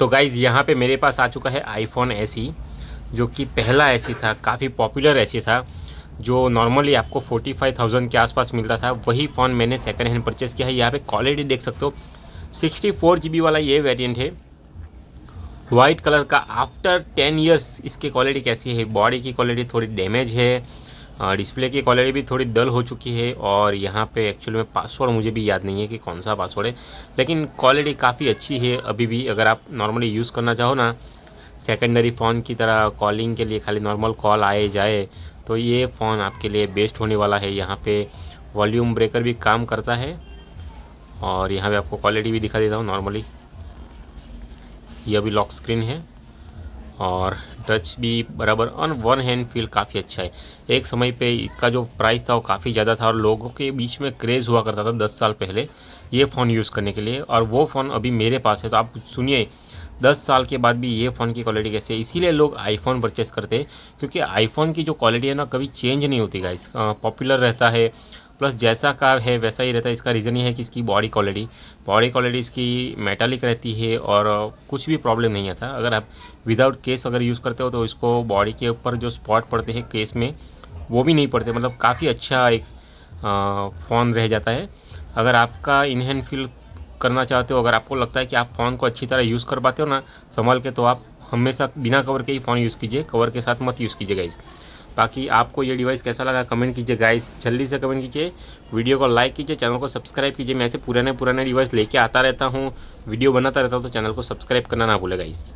तो गाइज़ यहाँ पे मेरे पास आ चुका है आईफोन ए जो कि पहला ए था काफ़ी पॉपुलर ए था जो नॉर्मली आपको 45,000 के आसपास मिलता था वही फ़ोन मैंने सेकेंड हैंड परचेज़ किया है यहाँ पे क्वालिटी देख सकते हो सिक्सटी फोर वाला ये वेरिएंट है वाइट कलर का आफ्टर टेन इयर्स इसकी क्वालिटी कैसी है बॉडी की क्वालिटी थोड़ी डैमेज है डिस्प्ले की क्वालिटी भी थोड़ी डल हो चुकी है और यहाँ पे एक्चुअल में पासवर्ड मुझे भी याद नहीं है कि कौन सा पासवर्ड है लेकिन क्वालिटी काफ़ी अच्छी है अभी भी अगर आप नॉर्मली यूज़ करना चाहो ना सेकेंडरी फ़ोन की तरह कॉलिंग के लिए खाली नॉर्मल कॉल आए जाए तो ये फ़ोन आपके लिए बेस्ट होने वाला है यहाँ पर वॉल्यूम ब्रेकर भी काम करता है और यहाँ पर आपको क्वालिटी भी दिखा देता हूँ नॉर्मली ये अभी लॉक स्क्रीन है और टच भी बराबर ऑन वन हैंड फील काफ़ी अच्छा है एक समय पे इसका जो प्राइस था वो काफ़ी ज़्यादा था और लोगों के बीच में क्रेज़ हुआ करता था दस साल पहले ये फ़ोन यूज़ करने के लिए और वो फ़ोन अभी मेरे पास है तो आप सुनिए दस साल के बाद भी ये फ़ोन की क्वालिटी कैसे है इसीलिए लोग आईफोन परचेस करते हैं क्योंकि आईफोन की जो क्वालिटी है ना कभी चेंज नहीं होती गाइस पॉपुलर रहता है प्लस जैसा का है वैसा ही रहता है इसका रीज़न ये है कि इसकी बॉडी क्वालिटी बॉडी क्वालिटी इसकी मेटालिक रहती है और कुछ भी प्रॉब्लम नहीं आता अगर आप विदाउट केस अगर यूज़ करते हो तो इसको बॉडी के ऊपर जो स्पॉट पड़ते हैं केस में वो भी नहीं पड़ते मतलब काफ़ी अच्छा एक फ़ोन रह जाता है अगर आपका इनहैंड फील करना चाहते हो अगर आपको लगता है कि आप फ़ोन को अच्छी तरह यूज़ कर पाते हो ना संभाल के तो आप हमेशा बिना कवर के ही फ़ोन यूज़ कीजिए कवर के साथ मत यूज़ कीजिए गाइज़ बाकी आपको ये डिवाइस कैसा लगा कमेंट कीजिए गाइस जल्दी से कमेंट कीजिए वीडियो को लाइक कीजिए चैनल को सब्सक्राइब कीजिए मैं ऐसे पुराने पुराने डिवाइस लेके आता रहता हूँ वीडियो बनाता रहता हूँ तो चैनल को सब्सक्राइब करना ना भूले गाइस